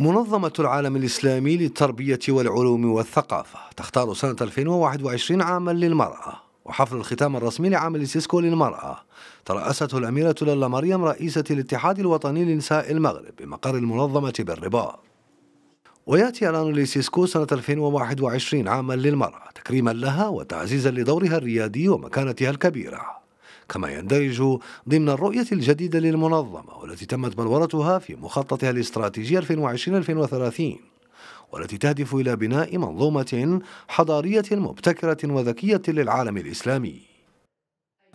منظمة العالم الإسلامي للتربية والعلوم والثقافة تختار سنة 2021 عاما للمرأة وحفل الختام الرسمي لعمل سيسكو للمرأة ترأسته الأميرة للا مريم رئيسة الاتحاد الوطني لنساء المغرب بمقر المنظمة بالرباط ويأتي إعلان لسيسكو سنة 2021 عاما للمرأة تكريما لها وتعزيزا لدورها الريادي ومكانتها الكبيرة كما يندرج ضمن الرؤية الجديدة للمنظمة والتي تمت بلورتها في مخططها الاستراتيجي 2020-2030 والتي تهدف إلى بناء منظومة حضارية مبتكرة وذكية للعالم الإسلامي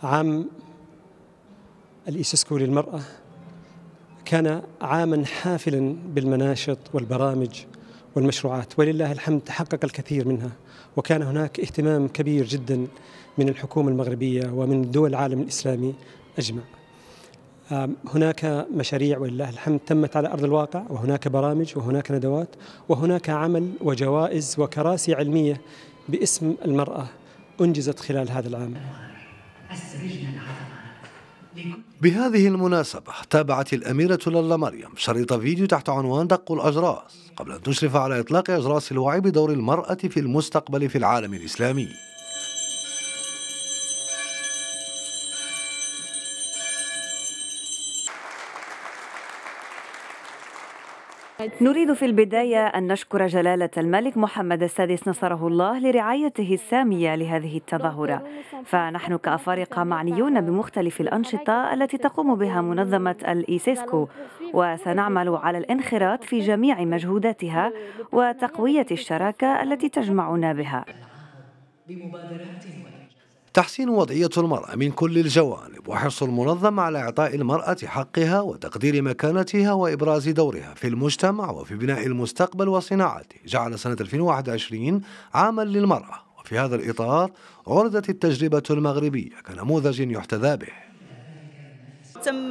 عام الإسسكو للمرأة كان عاما حافلا بالمناشط والبرامج والمشروعات ولله الحمد تحقق الكثير منها وكان هناك اهتمام كبير جدا من الحكومة المغربية ومن دول العالم الإسلامي أجمع هناك مشاريع ولله الحمد تمت على أرض الواقع وهناك برامج وهناك ندوات وهناك عمل وجوائز وكراسي علمية باسم المرأة أنجزت خلال هذا العام بهذه المناسبة تابعت الأميرة للا مريم شريط فيديو تحت عنوان دق الأجراس قبل أن تشرف على إطلاق أجراس الوعي بدور المرأة في المستقبل في العالم الإسلامي نريد في البداية أن نشكر جلالة الملك محمد السادس نصره الله لرعايته السامية لهذه التظاهرة فنحن كأفارقة معنيون بمختلف الأنشطة التي تقوم بها منظمة الإيسيسكو وسنعمل على الانخراط في جميع مجهوداتها وتقوية الشراكة التي تجمعنا بها بمبادرات تحسين وضعية المرأة من كل الجوانب وحرص المنظمة على إعطاء المرأة حقها وتقدير مكانتها وإبراز دورها في المجتمع وفي بناء المستقبل وصناعته جعل سنة 2021 عاما للمرأة وفي هذا الإطار عرضت التجربة المغربية كنموذج يحتذى به تم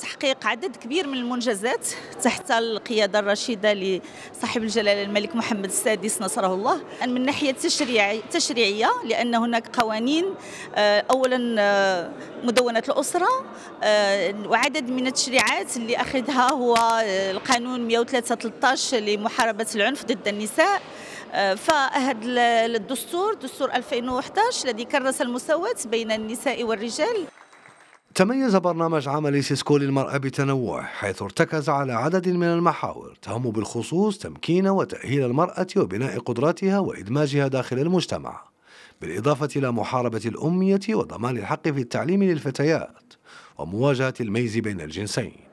تحقيق عدد كبير من المنجزات تحت القيادة الرشيدة لصاحب الجلالة الملك محمد السادس نصره الله من ناحية تشريعي تشريعية لأن هناك قوانين آه، أولا آه، مدونة الأسرة آه، وعدد من التشريعات اللي أخذها هو القانون 113 لمحاربة العنف ضد النساء فهذا الدستور دستور 2011 الذي كرس المساواة بين النساء والرجال تميز برنامج عمل سيسكو للمرأة بتنوعه حيث ارتكز على عدد من المحاور تهم بالخصوص تمكين وتأهيل المرأة وبناء قدراتها وإدماجها داخل المجتمع بالإضافة إلى محاربة الأمية وضمان الحق في التعليم للفتيات ومواجهة الميز بين الجنسين